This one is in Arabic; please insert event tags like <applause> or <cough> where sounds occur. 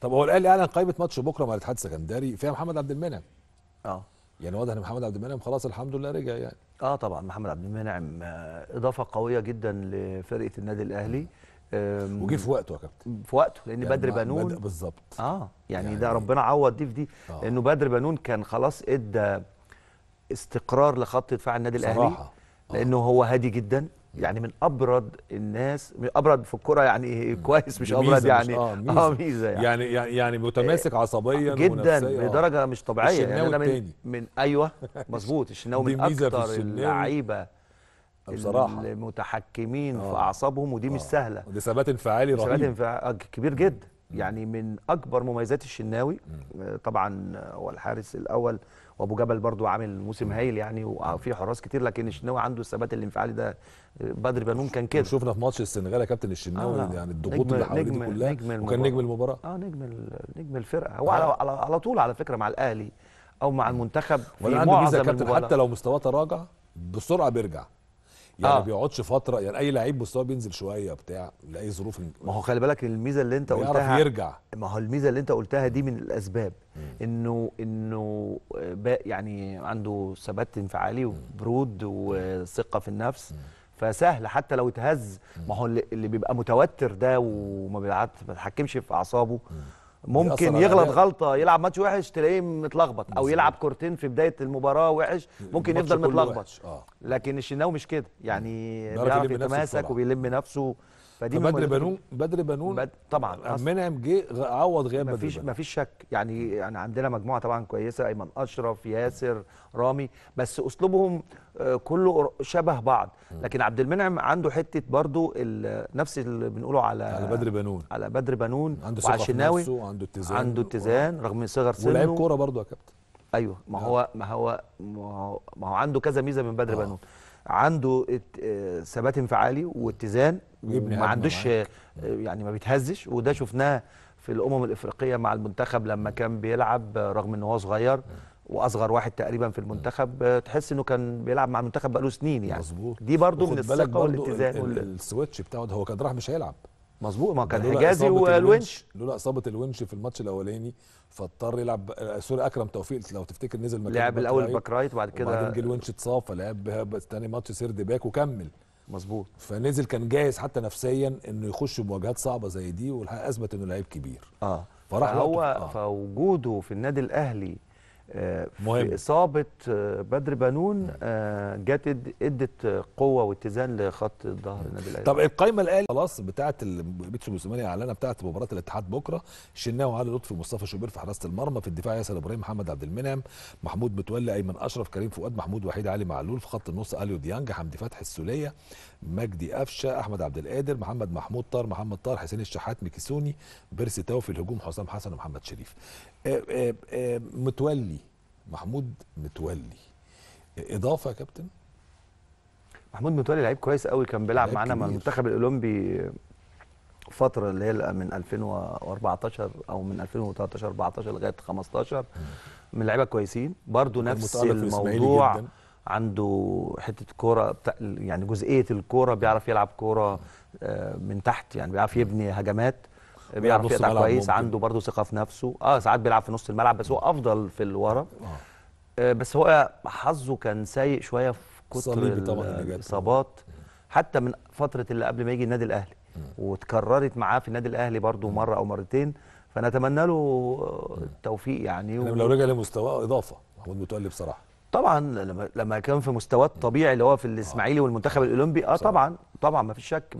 طب هو الاهلي اعلن قائمه ماتش بكره مع الاتحاد السكندري فيها محمد عبد المنعم اه يعني واضح ان محمد عبد المنعم خلاص الحمد لله رجع يعني اه طبعا محمد عبد المنعم آه، اضافه قويه جدا لفرقه النادي الاهلي وجه في وقته يا كابتن في وقته لان يعني بدر بنون بالظبط اه يعني, يعني ده ربنا عوض دي في دي آه. لانه بدر بنون كان خلاص ادى استقرار لخط دفاع النادي الاهلي صراحة. آه. لانه آه. هو هادي جدا يعني من ابرد الناس ابرد في الكره يعني <laughs> كويس مش ابرد يعني مش آه،, اه ميزه, آه ميزة يعني. يعني يعني يعني متماسك آه، عصبيا جدا آه. لدرجه آه. مش طبيعيه يعني انا من, من ايوه <laughs> مظبوط الشناوي من اكثر اللعيبه بصراحه المتحكمين آه. في اعصابهم ودي آه. مش سهله ودي ثبات انفعالي رهيب ثبات انفعالي كبير جدا يعني من اكبر مميزات الشناوي آه، طبعا آه، هو الحارس الاول وابو جبل برضو عامل موسم هايل يعني وفي حراس كتير لكن الشناوي عنده الثبات الانفعالي ده آه، بدر بنون كان كده شفنا في ماتش السنغال يا كابتن الشناوي آه يعني الضغوط اللي حواليه دي كلها نجم وكان نجم المباراه اه نجم نجم الفرقه هو آه. على على طول على فكره مع الاهلي او مع المنتخب في معظم كابتن حتى لو مستواه تراجع بسرعه بيرجع يعني آه. بيقعدش فتره يعني اي لعيب مستواه بينزل شويه بتاع لاي ظروف ما هو خلي بالك الميزه اللي انت قلتها يرجع ما هو الميزه اللي انت قلتها دي من الاسباب مم. انه انه يعني عنده ثبات انفعالي وبرود وثقه في النفس مم. فسهل حتى لو اتهز ما هو اللي بيبقى متوتر ده وما بيتحكمش في اعصابه مم. ممكن يغلط غلطه يلعب ماتش وحش تلاقيه متلخبط او يلعب كورتين في بدايه المباراه وحش ممكن يفضل متلخبط آه. لكن الشناوي مش كده يعني بيعرف يتماسك وبيلم نفسه فدي بدر بنون بدر بنون بد... طبعا منعم جه عوض غياب بدر مفيش مفيش شك يعني يعني عندنا مجموعه طبعا كويسه ايمن اشرف ياسر رامي بس اسلوبهم آه، كله شبه بعض لكن عبد المنعم عنده حته برضو نفس اللي بنقوله على على بدر بنون على بدر بنون عنده وعلى عنده اتزان عنده اتزان و... آه. رغم صغر سنه ولعيب كوره برضو يا كابتن ايوه نعم. ما هو ما هو ما هو عنده كذا ميزه من بدر آه. بنون عنده آه، ثبات انفعالي واتزان وما عندوش آه، يعني ما بيتهزش وده شفناه في الامم الافريقيه مع المنتخب لما كان بيلعب آه، رغم ان هو صغير واصغر واحد تقريبا في المنتخب تحس انه كان بيلعب مع المنتخب بقاله سنين يعني مظبوط دي برضو من الثقه والاتزان السويتش بتاعه ده هو كان راح مش هيلعب مظبوط ما كان حجازي والونش لولا اصابه الونش في الماتش الاولاني فاضطر يلعب آه، سوري اكرم توفيق لو تفتكر نزل مكان لعب الاول باك رايت وبعد كده وبعدين جه الونش اتصاب فلعب ثاني ماتش سيرد باك وكمل مظبوط فنزل كان جاهز حتى نفسيا انه يخش مواجهات صعبه زي دي والحقيقه اثبت انه لعيب كبير اه فراح هو آه. فوجوده في النادي الاهلي آه، مهم. اصابه آه، بدر بنون آه، جت ادت قوه واتزان لخط الظهر النادي الاهلي طب القايمه الاهلي خلاص بتاعه بيتسو موسيماني اعلنها بتاعه مباراه الاتحاد بكره شناوي علي لطفي مصطفى شوبير في حراسه المرمى في الدفاع ياسر ابراهيم محمد عبد المنعم محمود متولي ايمن اشرف كريم فؤاد محمود وحيد علي معلول في خط النص اليو ديانج حمدي فتحي السوليه مجدي قفشه احمد عبد القادر محمد محمود طار محمد طار حسين الشحات ميكيسوني بيرسي تاو في الهجوم حسام حسن ومحمد شريف متولي محمود متولي اضافه يا كابتن محمود متولي لعيب كويس قوي كان بيلعب معانا مع المنتخب الاولمبي فتره اللي هي من 2014 او من 2013 14 لغايه 15 من لعيبه كويسين برضو نفس الموضوع عنده حته كوره يعني جزئيه الكوره بيعرف يلعب كوره آه، من تحت يعني بيعرف يبني هجمات بيعرف يقطع كويس ممكن. عنده برضه ثقه في نفسه اه ساعات بيلعب في نص الملعب بس هو افضل في اللي ورا آه. آه بس هو حظه كان سيء شويه في كتر الاصابات حتى من فتره اللي قبل ما يجي النادي الاهلي آه. وتكررت معاه في النادي الاهلي برضه مره او مرتين فنتمنى له التوفيق يعني و... يعني لو رجع لمستواه اضافه محمود متولي بصراحه طبعا لما لما كان في مستواه الطبيعي اللي هو في الاسماعيلي والمنتخب الاولمبي اه طبعا طبعا ما فيش شك